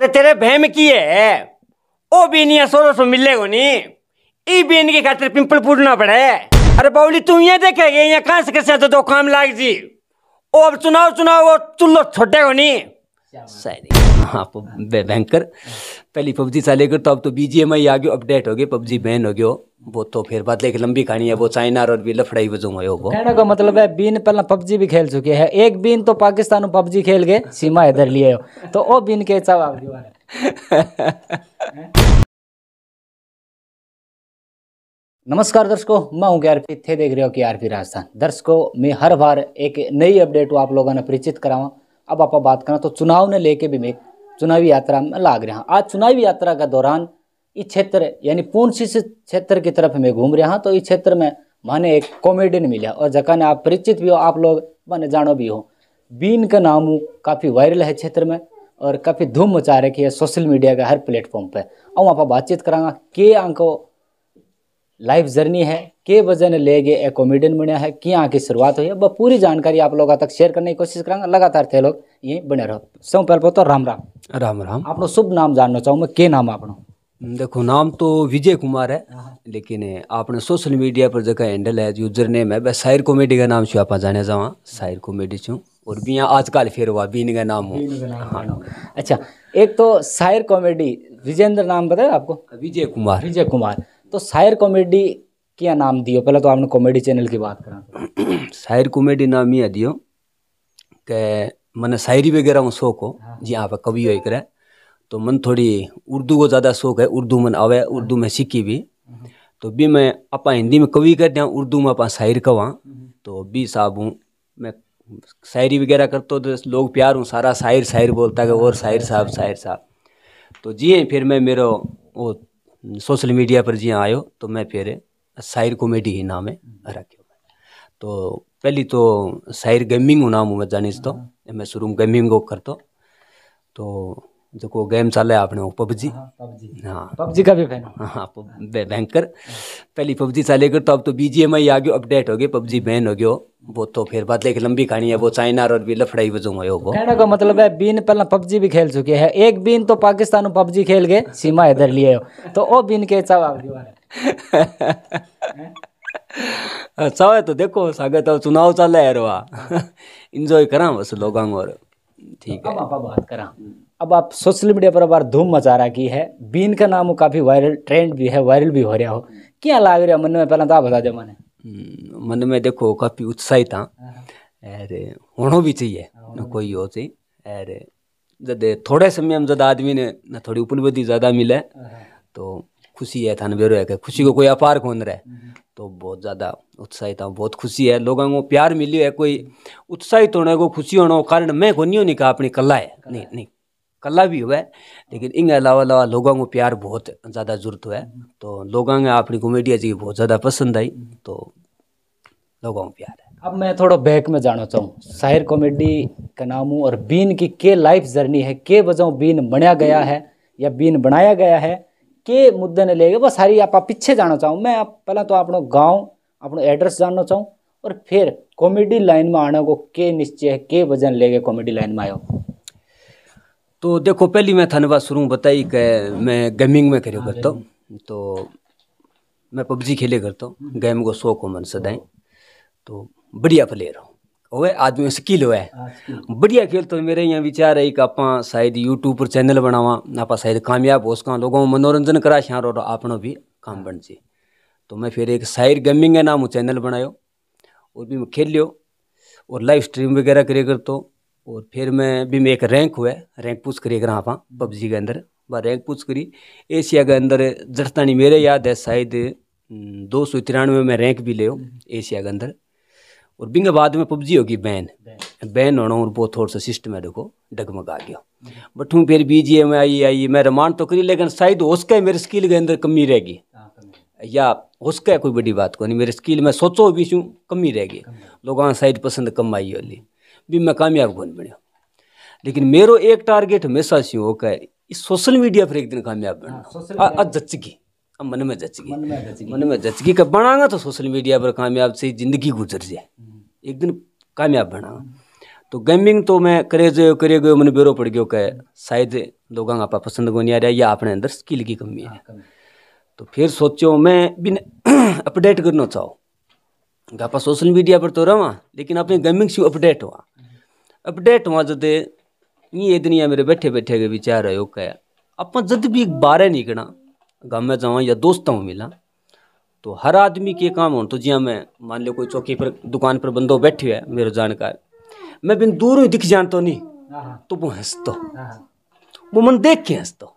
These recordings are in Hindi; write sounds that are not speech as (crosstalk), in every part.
अरे तेरे बहम की है ओ बीनिया सोलह सो मिलेगो नी ई बीन के खातिर पिंपल पूरना पड़े अरे बाउली तू यहाँ देखेगी यहाँ कहाँ से कैसे तो दो काम लाग जी ओ अब चुनाव चुनाव वो चुल्लो छोटे छोटेगो नी सही हाँ भयंकर पहली पबजी साले कर तो अब तो बीजीएमआई आ गयो अपडेट हो गए पबजी बैन हो गयो वो तो फिर बाद एक लंबी कहानी है वो चाइना और भी लफड़ाई वजू हुए वो कहने का मतलब है बीन पहला पबजी भी खेल चुके हैं एक बीन तो पाकिस्तान में पबजी खेल गए सीमा इधर लिए हो तो वो बीन के जवाब दीवार नमस्कार दर्शकों मैं हूं के आर थे देख रहे हो कि आर राजस्थान दर्शकों मैं हर बार एक नई अपडेट आप लोगों ने परिचित करावा अब आप बात करें तो चुनाव ने लेके भी मैं चुनावी यात्रा में लाग रहा हूँ आज चुनावी यात्रा के दौरान इस क्षेत्र यानी पूंछ इस क्षेत्र की तरफ मैं घूम रहा हूँ तो इस क्षेत्र में माने एक कॉमेडियन मिला और जगह ने आप परिचित भी हो आप लोग माने जानो भी हो बीन का नाम काफ़ी वायरल है क्षेत्र में और काफ़ी धूम मचा रखी है सोशल मीडिया का हर प्लेटफॉर्म पे और वहाँ पर बातचीत करांगा के आंको लाइफ जर्नी है के वजह ने ले गए एक कॉमेडियन बनया है क्या की शुरुआत हुई है वह पूरी जानकारी आप लोगों तक शेयर करने की कोशिश करांगा लगातार थे लोग यहीं बने रहो सब पहले तो राम राम राम राम आप शुभ नाम जानना चाहूँ मैं के नाम आपनों देखो नाम तो विजय कुमार है हाँ। लेकिन आपने सोशल मीडिया पर जगह हैंडल है यूजर नेम है बस शायर कॉमेडी का नाम छू आप जाने जावा हाँ। साहिर कॉमेडी छू और भी यहाँ आजकल फिर हुआ बीन का नाम हो हाँ, हाँ अच्छा एक तो साहिर कॉमेडी विजेंद्र नाम बताया आपको विजय कुमार विजय कुमार तो साहिर कॉमेडी क्या नाम दियो पहले तो आपने कॉमेडी चैनल की बात करा (clears throat) साहिर कॉमेडी नाम ये दियो के मैंने शायरी वगैरह में शौक हो जी यहाँ पर कवि हो करे तो मन थोड़ी उर्दू को ज़्यादा शौक है उर्दू मन आवे उर्दू में सीखी भी तो भी मैं अपा हिंदी में कवि कर दिया उर्दू में अपा शायर कवा तो भी साहब हूँ मैं शायरी वगैरह हूँ तो लोग प्यार हूँ सारा शायर शायर बोलता है और शायर साहब शायर साहब तो जी फिर मैं मेरे वो सोशल मीडिया पर जी आयो तो मैं फिर शायर कॉमेडी ही नाम है रखियो तो पहली तो शायर गेमिंग नाम हूँ मैं जानी तो मैं शुरू में गेमिंग को करता तो जो तो गेम चल रहा अपने हाँ, पबजी हाँ पबजी का भी फैन हाँ भयंकर पहली पबजी चले कर तो अब तो बी जी एम आ गयो अपडेट हो गई पबजी बैन हो गयो वो तो फिर बात एक लंबी कहानी है वो चाइना और भी लफड़ाई वजू हुए वो कहने का मतलब है बीन पहले पबजी भी खेल चुके हैं एक बीन तो पाकिस्तान में पबजी खेल गए सीमा इधर लिए हो तो वो बीन के चाव अच्छा है (laughs) हाँ, तो देखो सागर तो चुनाव चल रहा है इंजॉय (laughs) करा बस लोग और ठीक है बात करा अब आप सोशल मीडिया पर अब धूम मचा रखी है बीन का नाम काफ़ी वायरल ट्रेंड भी है वायरल भी हो रहा हो क्या लाग रहा मन में पहला तो आप बता दो मैंने हम्म, मन में देखो काफ़ी उत्साहित हाँ, हाँ, हाँ। अरे होना भी चाहिए हाँ, कोई हो चाहिए अरे जब थोड़े समय में जब आदमी ने थोड़ी उपलब्धि ज़्यादा मिले तो खुशी है था बेरो है खुशी को कोई अपार कौन रहा है तो बहुत ज़्यादा उत्साहित हूँ बहुत खुशी है लोगों को प्यार मिली है कोई उत्साहित होने को खुशी होने को कारण मैं को नहीं नहीं कहा अपनी कला है नहीं नहीं कला भी हुआ है लेकिन इनके अलावा अलावा लोगों को प्यार बहुत ज़्यादा जरूरत हुआ है तो लोगों ने अपनी कॉमेडी जी बहुत ज़्यादा पसंद आई तो लोगों को प्यार है अब मैं थोड़ा बैक में जाना चाहूँ शायर कॉमेडी का नाम हूँ और बीन की के लाइफ जर्नी है के वजह बीन बनाया गया है या बीन बनाया गया है के मुद्दे ने गए बस सारी आप पीछे जाना चाहूँ मैं आप पहले तो अपना गाँव अपना एड्रेस जानना चाहूँ और फिर कॉमेडी लाइन में आने को के निश्चय है के वजन ले गए कॉमेडी लाइन में आयो तो देखो पहली मैं थाने बात शुरू बताई कि मैं गेमिंग में करियो हाँ करता हूँ हाँ तो मैं पबजी खेले करता हूँ गेम को शौक हो मन सदाएं तो बढ़िया प्लेयर हूँ वह आदमी स्किल हुआ है हाँ, बढ़िया खेल तो मेरे यहाँ विचार है कि आप शायद यूट्यूब पर चैनल बनावा आप शायद कामयाब हो सका लोगों में मनोरंजन करा शार और अपनों भी काम बन जाए तो मैं फिर एक शायर गेमिंग है नाम चैनल बनायो और भी मैं खेल लियो और लाइव स्ट्रीम वगैरह करे कर तो और फिर मैं भी मैं एक रैंक हुआ रैंक पूछ करी रहा आप पबजी के अंदर व रैंक पूछ करी एशिया के अंदर जड़तानी मेरे याद है शायद दो सौ तिरानवे में रैंक भी ले एशिया के अंदर और बिंग बाद में पबजी होगी बैन बैन होना और बहुत थोड़ा सा सिस्टम है देखो डगमगा गया बट हूँ फिर बी जी एम आई आई मैं रिमांड तो करी लेकिन शायद उसके मेरे स्किल के अंदर कमी रहेगी हाँ, या उसका कोई बड़ी बात को नहीं मेरे स्किल में सोचो भी शू कमी रहेगी लोग शायद पसंद कम आई वाली भी मैं कामयाब कौन बनो लेकिन मेरो एक टारगेट हमेशा से हो कर सोशल मीडिया पर एक दिन कामयाब बनना हाँ, जचगी मन में जचगी मन में जचगी का बनागा तो सोशल मीडिया पर कामयाब से जिंदगी गुजर जाए हम्म। एक दिन कामयाब बनागा तो गेमिंग तो मैं करे जो करे गयो मैंने बेरो पड़ गयो कह शायद लोग पसंद को नहीं आ रहा या अपने अंदर स्किल की कमी है हाँ, तो फिर सोचो मैं बिन अपडेट करना चाहो आपा सोशल मीडिया पर तो रहा लेकिन अपने गेमिंग से अपडेट हुआ अपडेट हुआ जदे ये दुनिया मेरे बैठे बैठे के विचार है ओके अपन जद भी एक बारे निकला गाँव में जाऊँ या दोस्तों में मिला तो हर आदमी के काम हो तो जिया हाँ, मैं मान लो कोई चौकी पर दुकान पर बंदो बैठे है मेरे जानकार मैं बिन दूर ही दिख जान तो नहीं हाँ, हाँ। तो वो हंस तो वो मन देख के हंस तो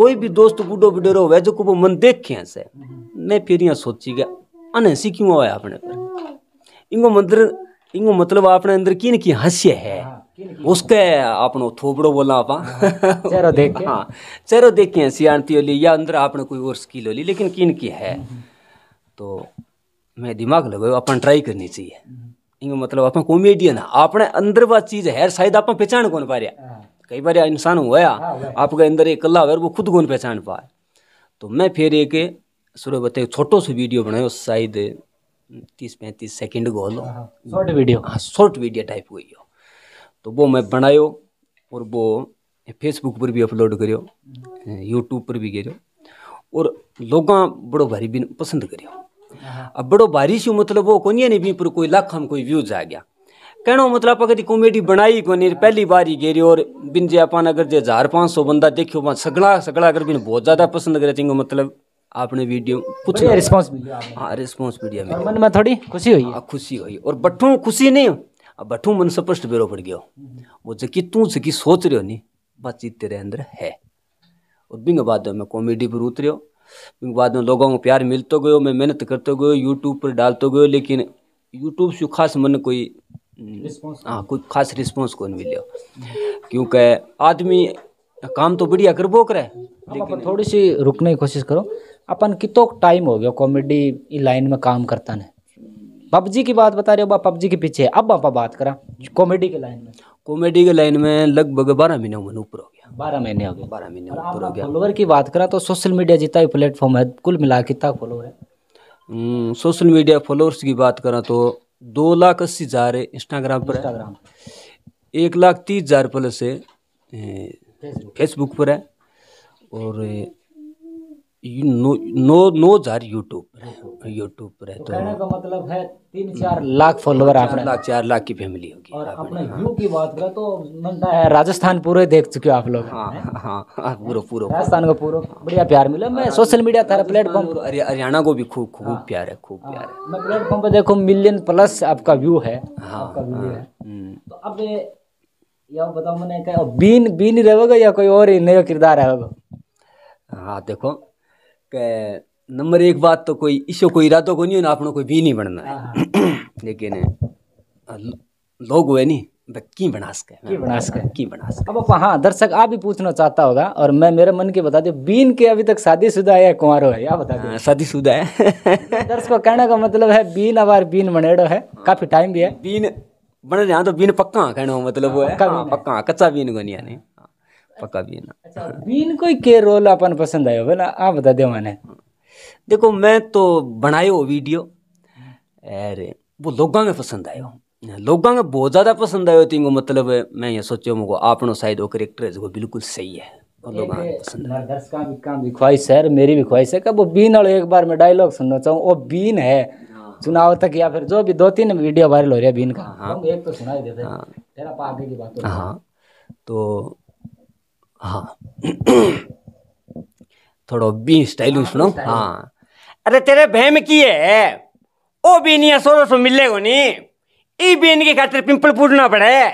कोई भी दोस्त बूढ़ो बुढ़ेरो हुआ जो को वो मन देख के हंसे हम्म। मैं फिर यहाँ सोची गया अनहसी क्यों हुआ अपने पर इनको मंदिर इंगो मतलब अपने अंदर किन की हास्य है हाँ, उसके आपनो थोबड़ो बोला आप (laughs) चेहरा देख हाँ चेहरा देख के हंसी होली या अंदर आपने कोई और स्किल होली लेकिन किन की है हम्म, हम्म। तो मैं दिमाग लगे अपन ट्राई करनी चाहिए हम्म। इंगो मतलब अपन कॉमेडियन है आपने अंदर वह चीज है शायद आप पहचान कौन पा रहा कई बार इंसान हुआ हाँ, आपके अंदर एक कला है वो खुद कौन पहचान पाए तो मैं फिर एक सुरभ बताए छोटो सो वीडियो बनायो शायद तीस पैंतीस सेकंड को हाँ, हाँ। शॉर्ट वीडियो हाँ शॉर्ट वीडियो टाइप हुई हो तो वो मैं बनायो और वो फेसबुक पर भी अपलोड करियो यूट्यूब हम्म। पर भी करियो और लोग बड़ो भारी भी पसंद करियो हाँ, अब बड़ो भारी सी मतलब वो कोनी नहीं भी पर कोई लाख में कोई व्यूज आ गया कहना मतलब कभी कॉमेडी बनाई को नहीं पहली बार ही गेरी और बिन जे अपन अगर जे हजार पाँच सौ बंदा देखियो सगड़ा सगड़ा अगर बिन बहुत ज़्यादा पसंद करे चेंगो मतलब आपने वीडियो कुछ रिस्पॉन्स मिला हाँ रिस्पॉन्स मीडिया में मन में थोड़ी खुशी हुई हाँ खुशी हुई और बठू खुशी नहीं अब बठू मन स्पष्ट बेरो पड़ गया वो जकी तू जकी सोच रहे हो नहीं बातचीत तेरे अंदर है और बिंग बाद में कॉमेडी पर उतरे हो बिंग बाद में लोगों को प्यार मिलते गयो मैं मेहनत करते गयो यूट्यूब पर डालते गयो लेकिन यूट्यूब से खास मन कोई हाँ कोई खास रिस्पॉन्स कौन मिले क्योंकि आदमी काम तो बढ़िया करबो करे लेकिन थोड़ी सी रुकने की कोशिश करो अपन कितो टाइम हो गया कॉमेडी लाइन में काम करता ने पबजी की बात बता रहे हो पबजी के पीछे अब आप बात करा कॉमेडी के लाइन में कॉमेडी के लाइन में लगभग बारह महीने ऊपर हो गया बारह महीने हो गए बारह महीने ऊपर हो गया फॉलोअर की बात करा तो सोशल मीडिया जितना भी प्लेटफॉर्म है कुल मिला कितना फॉलोवर है सोशल मीडिया फॉलोअर्स की बात करा तो दो लाख अस्सी हज़ार है इंस्टाग्राम पर इंस्टाग्राम एक लाख तीस हज़ार प्लस है फेसबुक पर है और नो नो यूट्यूब यूट्यूब पर है तो, तो कहने का मतलब है तीन हम्म, चार लाख फॉलोअर आप लाख चार लाख की फैमिली होगी और अपने व्यू हाँ। की बात करें तो है राजस्थान पूरे देख चुके हो आप लोग हाँ, हाँ, पूरा पूरा राजस्थान को पूरा बढ़िया प्यार मिला मैं सोशल मीडिया था प्लेटफॉर्म हरियाणा को भी खूब खूब प्यार है खूब प्यार है मैं प्लेटफॉर्म पर देखो मिलियन प्लस आपका व्यू है हम्म। तो अब यह बताओ मैंने बीन बीन रहेगा या कोई और नया किरदार है हाँ देखो नंबर एक बात तो कोई ईशो कोई इरादों को नहीं होना अपनों कोई भी नहीं बनना है हाँ, (clears throat) लेकिन लोग हुए नहीं की बना सके की बना हाँ, सके की बना सके अब हाँ दर्शक आप भी पूछना चाहता होगा और मैं मेरे मन के बता दे बीन के अभी तक शादी शुदा है या कुंवर है या बता दो हाँ, शुदा है (laughs) दर्शक कहने का मतलब है बीन अवार बीन बनेड़ो है काफी टाइम भी है बीन बने यहाँ तो बीन पक्का कहने का मतलब वो है पक्का कच्चा बीन को नहीं आने पक्का बीन अच्छा, बीन कोई के रोल अपन पसंद आयो ना आप बता दे मैंने देखो मैं तो बनायो वीडियो अरे वो लोगों में पसंद आयो लोगों में बहुत ज़्यादा पसंद आयो तीन मतलब मैं ये सोचो मुको आपनो शायद वो करेक्टर है जो बिल्कुल सही है भी ख्वाहिश है मेरी भी ख्वाहिश है वो बीन वालों एक बार मैं डायलॉग सुनना चाहूँ वो बीन है हाँ। चुनाव तक या फिर जो भी दो तीन वीडियो हाँ। वायरल तो हाँ। हो रही है बीन का हाँ, एक तो देते तेरा की बात हाँ तो हाँ थोड़ो बी स्टाइल सुनो हाँ, हाँ। अरे तेरे बहम की है ओ बीनिया सोलह सो मिले को नी बीन की खातिर पिंपल पूजना पड़े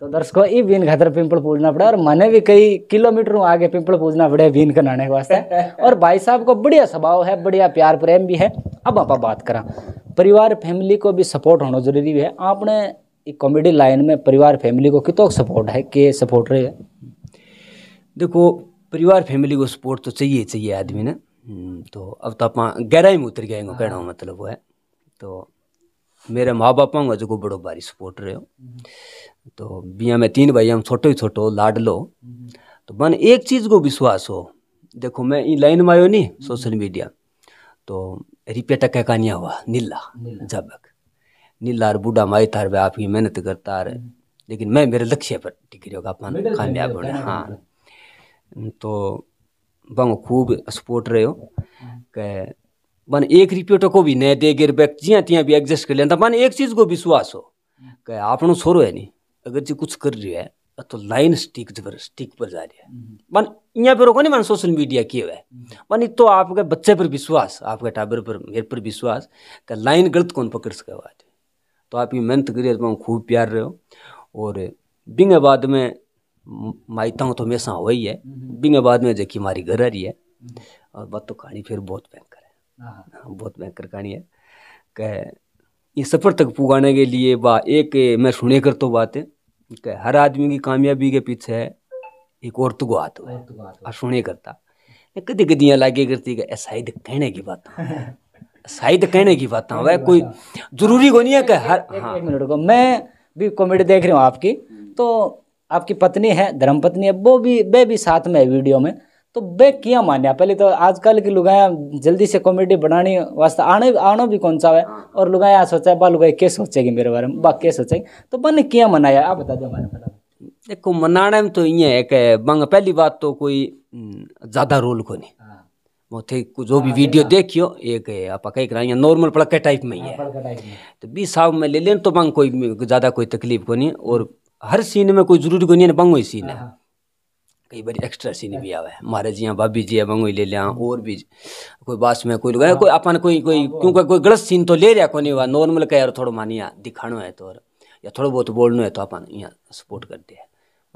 तो दर्शकों ई बीन खातर पिंपल पूजना पड़े और मैंने भी कई किलोमीटर आगे पिंपल पूजना पड़े बीन के नाने के वास्ते (laughs) और भाई साहब को बढ़िया स्वभाव है बढ़िया प्यार प्रेम भी है अब आप बात करा परिवार फैमिली को भी सपोर्ट होना जरूरी है आपने कॉमेडी लाइन में परिवार फैमिली को कितो सपोर्ट है के सपोर्ट रहे है देखो परिवार फैमिली को सपोर्ट तो चाहिए चाहिए आदमी ने हम्म, तो अब तो आप गहराई में उतर गए कहना हाँ। मतलब वो है तो मेरे माँ बापा का जो बड़ो भारी सपोर्ट रहे हो हम्म। तो बिया में तीन भाई हम छोटो ही छोटो लाड लो हम्म। तो मन एक चीज़ को विश्वास हो देखो मैं इन लाइन में आयो नहीं सोशल मीडिया तो रिपेटा कह कहानिया हुआ नीला जबक नीला और बूढ़ा माई तार आपकी मेहनत करता रहे लेकिन मैं मेरे लक्ष्य पर टिक रही होगा अपन कामयाब होना हाँ तो बंग खूब सपोर्ट रहे हो बन एक रिपोर्ट को भी नहीं दे गिर बैक जिया तिया भी एडजस्ट कर लिया मन एक चीज को विश्वास हो के आपनो छोरो है नहीं अगर जी कुछ कर रही है तो लाइन स्टिक पर स्टिक पर जा रही है मन यहाँ पर रोको नहीं मन सोशल मीडिया की है मन तो आपके बच्चे पर विश्वास आपके टाबर पर मेरे पर विश्वास के लाइन गलत कौन पकड़ सके बात तो आप ये मेहनत करिए खूब प्यार रहे हो और बिंग बाद में माइता हूँ तो हमेशा हो ही है बिना बाद में जबकि हमारी घर आ रही है हम्म। और बात तो कहानी फिर बहुत भयंकर है हाँ, हाँ। हाँ, बहुत भयंकर कहानी है कह ये सफ़र तक पुगाने के लिए बा एक मैं सुने कर तो बात है कह हर आदमी की कामयाबी के पीछे है एक औरत को हाथ है और सुने करता कदी कदी लागे करती है शायद तो कहने की बात शायद तो कहने की बात वह कोई जरूरी को नहीं है कि हर हाँ मिनट को मैं भी कॉमेडी देख रहा हूँ आपकी तो आपकी पत्नी है धर्मपत्नी है वो भी वे भी साथ में है वीडियो में तो वे क्या माने पहले तो आजकल की लुगाया जल्दी से कॉमेडी बनाने वास्ते आने आनो भी कौन सा है हाँ। और लुगाया सोचा है बा लुगाई क्या सोचेगी मेरे बारे में बा क्या सोचेगी तो बने क्या मनाया आप बता दो हमारे देखो मनाने में तो ये है कि बंग पहली बात तो कोई ज़्यादा रोल को नहीं हाँ। वो थे जो भी हाँ, वीडियो देखियो एक आप कहीं कर नॉर्मल पड़के टाइप में ही है तो बीस साव में ले लें तो बंग कोई ज़्यादा कोई तकलीफ को नहीं और हर सीन में कोई जरूरी कोई नहीं है बंगोई सीन है हाँ, हाँ। कई बार एक्स्ट्रा सीन भी आवे महाराज जी भाभी जी बंगोई ले लिया और भी कोई बास में कोई लगाया कोई अपन कोई कोई हाँ, क्योंकि कोई गलत सीन तो ले रहा को नहीं हुआ नॉर्मल का यार थोड़ा मानिया दिखाना है तो या थोड़ा बहुत बोलना है तो अपन यहाँ सपोर्ट करते हैं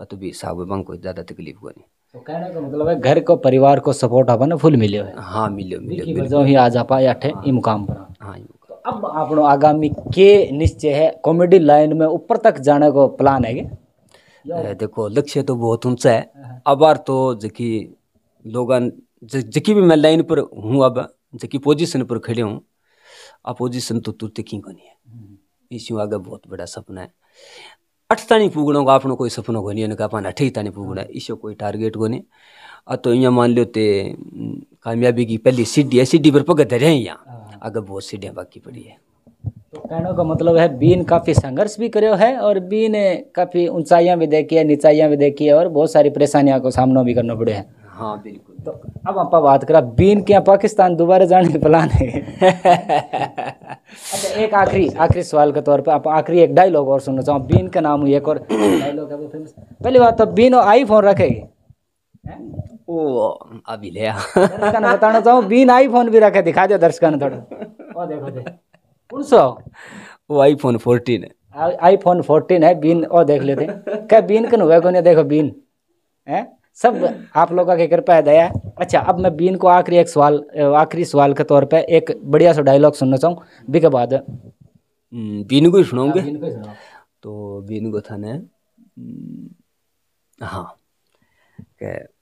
वह तो भी साहब बंग कोई ज़्यादा तकलीफ को नहीं तो कहने का मतलब है घर को परिवार को सपोर्ट अपन फुल मिले हुए हाँ मिले मिले मिले ही आ जा पाए अठे ये मुकाम पर हाँ अब आप आगामी के निश्चय है कॉमेडी लाइन में ऊपर तक जाने को प्लान है क्या देखो लक्ष्य तो बहुत ऊंचा है हाँ, हाँ। अब आर तो जकी लोग जकी भी मैं लाइन पर हूँ अब जकी पोजीशन पर खड़े हूँ आ पोजीशन तो तुरते की कोनी है हम्म। इसी आगे बहुत बड़ा सपना है अठ ताणी पुगणो को आपनो कोई सपनो को नहीं अपन अठे ही ताणी है इसे कोई टारगेट को नहीं आ तो इं मान लो ते कामयाबी की पहली सीढ़ी है सीढ़ी पर पग धरे हैं यहाँ आगे बहुत सी ढेबा की पड़ी है तो कहने का मतलब है बीन काफ़ी संघर्ष भी करो है और बीन काफ़ी ऊंचाइयाँ भी देखी है नीचाइयाँ भी देखी है और बहुत सारी परेशानियाँ को सामना भी करना पड़े है हाँ बिल्कुल तो अब आप बात करा बीन के पाकिस्तान दोबारा जाने का प्लान है अच्छा एक आखिरी आखिरी सवाल के तौर पर आप आखिरी एक डायलॉग और सुनना चाहो बीन का नाम हुई एक और डायलॉग है वो फेमस पहली बात तो बीन आई फोन रखेगी ओ अभी ले दर्शकन बताना चाहूँ बिन आईफोन भी रखे दिखा दे दर्शकन थोड़ा ओ देखो दे कौन सा वो आईफोन फोर्टीन है आईफोन फोर्टीन है बीन ओ देख लेते क्या बीन कन हुआ कौन देखो बीन है सब आप लोगों की कृपा है दया अच्छा अब मैं बीन को आखिरी एक सवाल आखिरी सवाल के तौर पे एक बढ़िया सा डायलॉग सुनना चाहूँ बी के बाद हम्म, बीन को ही सुनाऊंगे हाँ, तो बीन को था थाने हम्म, हाँ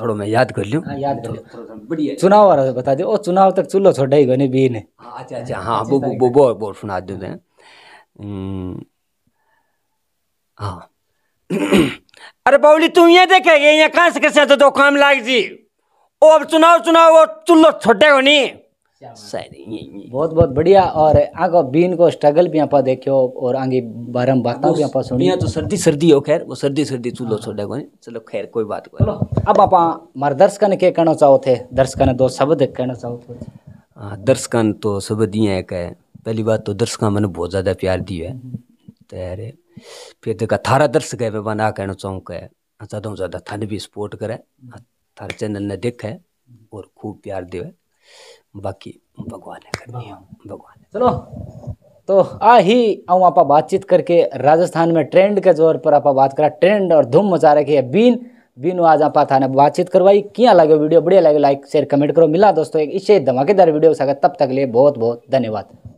थोड़ा मैं याद कर लूँ हाँ, याद कर तो बढ़िया चुनाव वाला बता दो और चुनाव तक चूल्हो छोड़ा ही कोने बीन है हाँ, अच्छा, अच्छा अच्छा हाँ अच्छा, वो वो वो वो सुना दूँ मैं हम्म, हाँ (clears throat) अरे बाउली तुम ये देखेगी यहाँ कहाँ से कैसे तो दो काम लाग जी ओ अब चुनाव चुनाव वो चूल्हो छोटे को नहीं बहुत बहुत बढ़िया और आगो बीन को स्ट्रगल भी आप देखियो और आगे बारम बात भी आपा सुनी तो सर्दी सर्दी हो खैर वो सर्दी सर्दी चूलो छोड़े हाँ। को चलो खैर कोई बात को अब आपा मारे दर्शकन के कहना चाहो थे दर्शकन दो शब्द कहना चाहो थे हाँ दर्शकन तो शब्द ये है कि पहली बात तो दर्शक मैंने बहुत ज़्यादा प्यार दिया है हम्म। तेरे फिर देखा तो थारा दर्शक है मैं ना कहना चाहूँ कह ज़्यादा से ज़्यादा थाने भी सपोर्ट करे हम्म। थारे चैनल ने देखे और खूब प्यार दे बाकी भगवान है करनी है हाँ। भगवान है चलो तो आ ही आऊँ आप बातचीत करके राजस्थान में ट्रेंड के जोर पर आप बात करा ट्रेंड और धूम मचा रखी है बीन बीन आज आप थाने बातचीत करवाई क्या लगे वीडियो बढ़िया लगे लाइक शेयर कमेंट करो मिला दोस्तों एक इसे धमाकेदार वीडियो के साथ तब तक लिए बहुत बहुत धन्यवाद